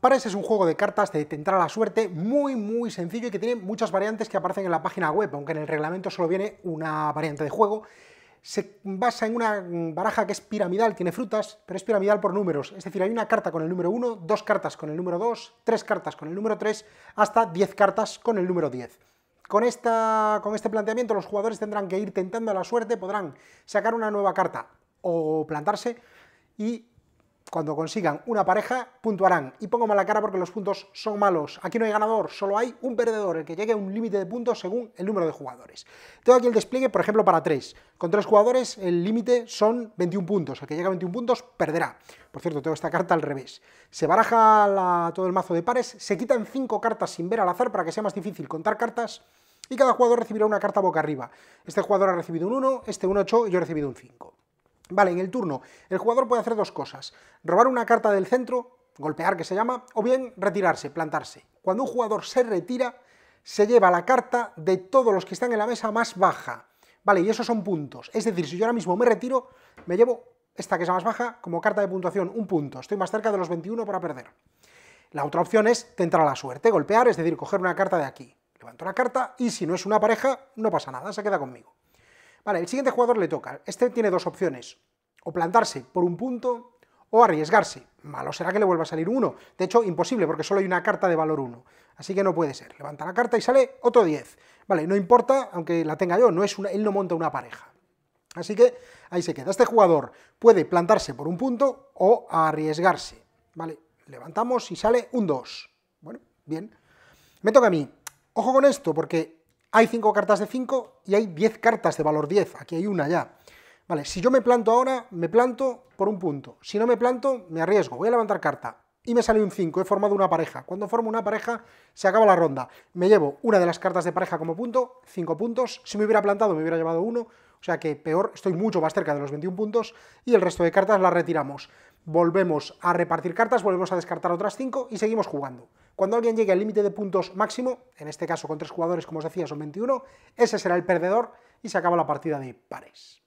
Pares es un juego de cartas de tentar a la suerte muy muy sencillo y que tiene muchas variantes que aparecen en la página web, aunque en el reglamento solo viene una variante de juego. Se basa en una baraja que es piramidal, tiene frutas, pero es piramidal por números. Es decir, hay una carta con el número 1, dos cartas con el número 2, tres cartas con el número 3, hasta 10 cartas con el número 10. Con, esta, con este planteamiento los jugadores tendrán que ir tentando a la suerte, podrán sacar una nueva carta o plantarse y cuando consigan una pareja, puntuarán. Y pongo mala cara porque los puntos son malos. Aquí no hay ganador, solo hay un perdedor, el que llegue a un límite de puntos según el número de jugadores. Tengo aquí el despliegue, por ejemplo, para 3. Con 3 jugadores el límite son 21 puntos. El que llegue a 21 puntos perderá. Por cierto, tengo esta carta al revés. Se baraja todo el mazo de pares, se quitan 5 cartas sin ver al azar para que sea más difícil contar cartas y cada jugador recibirá una carta boca arriba. Este jugador ha recibido un 1, este un 8 y yo he recibido un 5. Vale, en el turno, el jugador puede hacer dos cosas. Robar una carta del centro, golpear que se llama, o bien retirarse, plantarse. Cuando un jugador se retira, se lleva la carta de todos los que están en la mesa más baja. Vale, y esos son puntos. Es decir, si yo ahora mismo me retiro, me llevo esta que es la más baja como carta de puntuación, un punto. Estoy más cerca de los 21 para perder. La otra opción es tentar la suerte, golpear, es decir, coger una carta de aquí. Levanto la carta y si no es una pareja, no pasa nada, se queda conmigo. Vale, el siguiente jugador le toca. Este tiene dos opciones. O plantarse por un punto o arriesgarse. Malo será que le vuelva a salir uno. De hecho, imposible, porque solo hay una carta de valor 1. Así que no puede ser. Levanta la carta y sale otro 10. Vale, no importa, aunque la tenga yo, no es una, él no monta una pareja. Así que ahí se queda. Este jugador puede plantarse por un punto o arriesgarse. Vale, levantamos y sale un 2. Bueno, bien. Me toca a mí. Ojo con esto, porque hay 5 cartas de 5 y hay 10 cartas de valor 10, aquí hay una ya. Vale, si yo me planto ahora, me planto por un punto. Si no me planto, me arriesgo, voy a levantar carta. Y me sale un 5, he formado una pareja. Cuando formo una pareja, se acaba la ronda. Me llevo una de las cartas de pareja como punto, 5 puntos. Si me hubiera plantado, me hubiera llevado uno. O sea que peor, estoy mucho más cerca de los 21 puntos. Y el resto de cartas las retiramos volvemos a repartir cartas, volvemos a descartar otras 5 y seguimos jugando. Cuando alguien llegue al límite de puntos máximo, en este caso con 3 jugadores, como os decía, son 21, ese será el perdedor y se acaba la partida de pares.